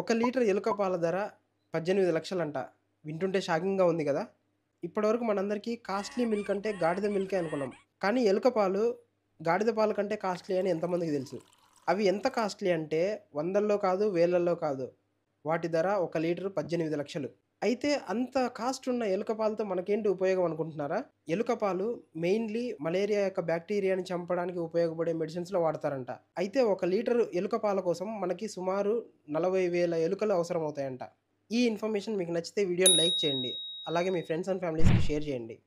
ఒక లీటర్ ఎలుక పాల ధర పద్దెనిమిది లక్షలంట వింటుంటే షాకింగ్గా ఉంది కదా ఇప్పటివరకు మనందరికీ కాస్ట్లీ మిల్క్ అంటే గాడిద మిల్కే అనుకున్నాం కానీ ఎలుక పాలు గాడిద పాలు కంటే కాస్ట్లీ అని ఎంతమందికి తెలుసు అవి ఎంత కాస్ట్లీ అంటే వందల్లో కాదు వేలల్లో కాదు వాటి ధర ఒక లీటరు పద్దెనిమిది లక్షలు అయితే అంత కాస్ట్ ఉన్న ఎలుక పాలతో మనకేంటి ఉపయోగం అనుకుంటున్నారా ఎలుక పాలు మెయిన్లీ మలేరియా యొక్క బ్యాక్టీరియాని చంపడానికి ఉపయోగపడే మెడిసిన్స్లో వాడతారంట అయితే ఒక లీటర్ ఎలుక పాల కోసం మనకి సుమారు నలభై వేల ఎలుకలు అవసరం అవుతాయంట ఈ ఇన్ఫర్మేషన్ మీకు నచ్చితే వీడియోని లైక్ చేయండి అలాగే మీ ఫ్రెండ్స్ అండ్ ఫ్యామిలీస్కి షేర్ చేయండి